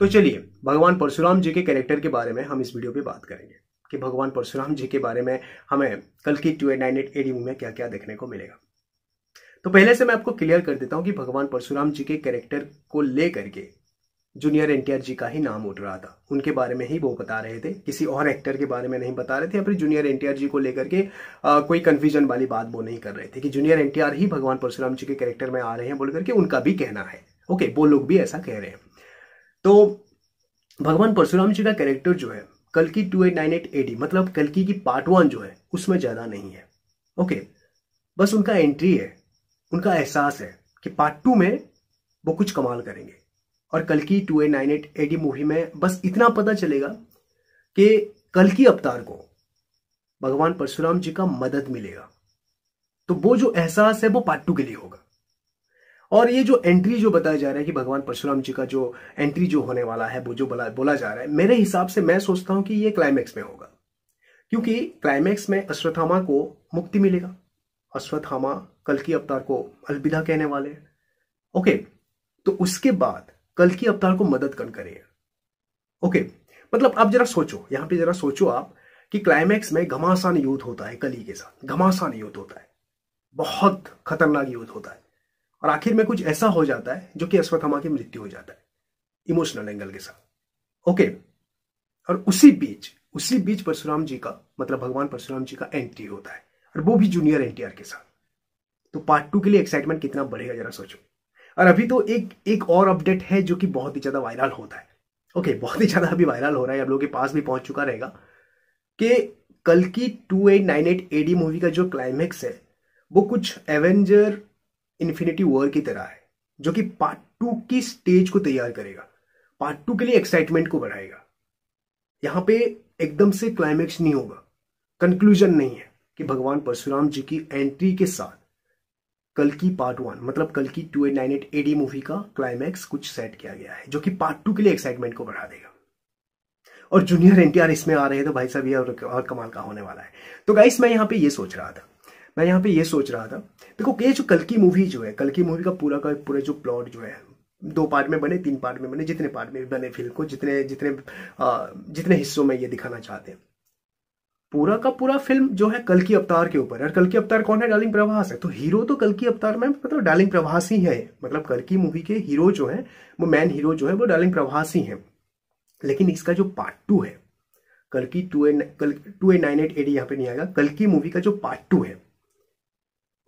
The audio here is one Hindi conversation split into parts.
तो चलिए भगवान परशुराम जी के कैरेक्टर के बारे में हम इस वीडियो पे बात करेंगे कि भगवान परशुराम जी के बारे में हमें कल की two eight nine eight AD में क्या क्या देखने को मिलेगा तो पहले से मैं आपको क्लियर कर देता हूँ कि भगवान परशुराम जी के कैरेक्टर को ले करके जूनियर एनटीआर जी का ही नाम उठ रहा था उनके बारे में ही वो बता रहे थे किसी और एक्टर के बारे में नहीं बता रहे थे या फिर जूनियर एनटीआर जी को लेकर के आ, कोई कन्फ्यूजन वाली बात वो नहीं कर रहे थे कि जूनियर एनटीआर ही भगवान परशुराम जी के कैरेक्टर में आ रहे हैं बोल करके उनका भी कहना है ओके वो लोग भी ऐसा कह रहे हैं तो भगवान परशुराम जी का कैरेक्टर जो है कल मतलब की two eight nine eight AD मतलब कल की पार्ट वन जो है उसमें ज़्यादा नहीं है ओके बस उनका एंट्री है उनका एहसास है कि पार्ट टू में वो कुछ कमाल करेंगे और कल की two eight nine eight AD movie में बस इतना पता चलेगा कि कल की अवतार को भगवान परशुराम जी का मदद मिलेगा तो वो जो एहसास है वो पार्ट टू के लिए होगा और ये जो एंट्री जो बताया जा रहा है कि भगवान परशुराम जी का जो एंट्री जो होने वाला है वो जो बोला बोला जा रहा है मेरे हिसाब से मैं सोचता हूं कि ये क्लाइमैक्स में होगा क्योंकि क्लाइमैक्स में अश्वत्थामा को मुक्ति मिलेगा अश्वत्थामा कल की अवतार को अलविदा कहने वाले हैं ओके तो उसके बाद कल की अवतार को मदद कन करेगा ओके मतलब आप जरा सोचो यहां पर जरा सोचो आप कि क्लाइमैक्स में घमासान युद्ध होता है कली के साथ घमासान युद्ध होता है बहुत खतरनाक युद्ध होता है और आखिर में कुछ ऐसा हो जाता है जो कि अश्वत्थामा की मृत्यु हो जाता है इमोशनल एंगल के साथ ओके और उसी बीच उसी बीच परशुराम जी का मतलब भगवान परशुराम जी का एंट्री होता है और वो भी जूनियर एनटीआर के साथ तो पार्ट टू के लिए एक्साइटमेंट कितना बढ़ेगा जरा सोचो और अभी तो एक एक और अपडेट है जो कि बहुत ही ज़्यादा वायरल होता है ओके बहुत ही ज़्यादा अभी वायरल हो रहा है आप लोगों के पास भी पहुंच चुका रहेगा कि कल की two eight nine eight AD movie का जो क्लाइमेक्स है वो कुछ एवेंजर इन्फिनिटी वॉर की तरह है जो कि पार्ट टू की स्टेज को तैयार करेगा पार्ट टू के लिए एक्साइटमेंट को बढ़ाएगा यहाँ पे एकदम से क्लाइमैक्स नहीं होगा कंक्लूजन नहीं है कि भगवान परशुराम जी की एंट्री के साथ कल की पार्ट वन मतलब कल की two eight nine eight AD movie का क्लाइमैक्स कुछ सेट किया गया है जो कि पार्ट टू के लिए एक्साइटमेंट को बढ़ा देगा और जूनियर एनटीआर इसमें आ रहे हैं तो भाई साहब ये और, कमाल का होने वाला है तो गाइस मैं यहाँ पे ये सोच रहा था मैं यहाँ पे ये सोच रहा था देखो ये जो कल की मूवी जो है कल की मूवी का पूरा का पूरा जो प्लॉट जो है दो पार्ट में बने तीन पार्ट में बने जितने पार्ट में बने फिल्म को जितने जितने आ, जितने हिस्सों में ये दिखाना चाहते हैं पूरा का पूरा फिल्म जो है कल की अवतार के ऊपर और कल की अवतार कौन है डार्लिंग प्रभास है तो हीरो तो कल की अवतार में मतलब डार्लिंग प्रभास ही है मतलब कल की मूवी के हीरो जो है वो मैन हीरो जो है वो डार्लिंग प्रभास ही है लेकिन इसका जो पार्ट टू है कल की two eight Kalki two eight nine eight AD यहाँ पे नहीं आएगा कल की मूवी का जो पार्ट टू है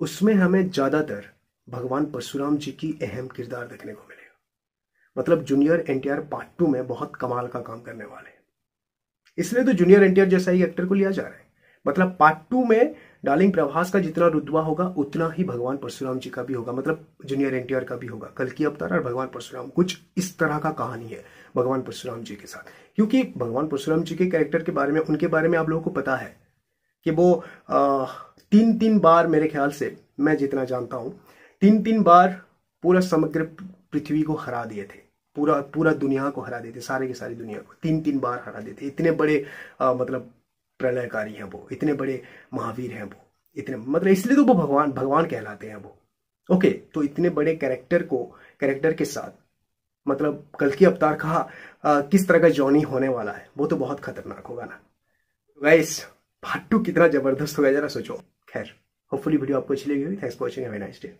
उसमें हमें ज़्यादातर भगवान परशुराम जी की अहम किरदार देखने को मिलेगा मतलब जूनियर एनटीआर पार्ट टू में बहुत कमाल का काम करने वाले हैं इसलिए तो जूनियर एनटीआर जैसा ही एक्टर को लिया जा रहा है मतलब पार्ट टू में डार्लिंग प्रभास का जितना रुद्वा होगा उतना ही भगवान परशुराम जी का भी होगा मतलब जूनियर एनटीआर का भी होगा कल की अवतार और भगवान परशुराम कुछ इस तरह का कहानी है भगवान परशुराम जी के साथ क्योंकि भगवान परशुराम जी के कैरेक्टर के बारे में उनके बारे में आप लोगों को पता है कि वो आ, तीन तीन बार मेरे ख्याल से मैं जितना जानता हूँ तीन तीन बार पूरा समग्र पृथ्वी को हरा दिए थे पूरा पूरा दुनिया को हरा देते सारे की सारी दुनिया को तीन तीन बार हरा देते इतने बड़े आ, मतलब प्रलयकारी हैं वो इतने बड़े महावीर हैं वो इतने मतलब इसलिए तो वो भगवान भगवान कहलाते हैं वो ओके तो इतने बड़े कैरेक्टर को कैरेक्टर के साथ मतलब कल की अवतार कहा आ, किस तरह का जॉनी होने वाला है वो तो बहुत खतरनाक होगा ना वैस पार्ट टू कितना जबरदस्त होगा जरा सोचो खैर होपफुली वीडियो आपको अच्छी लगी हुई thanks for watching nice day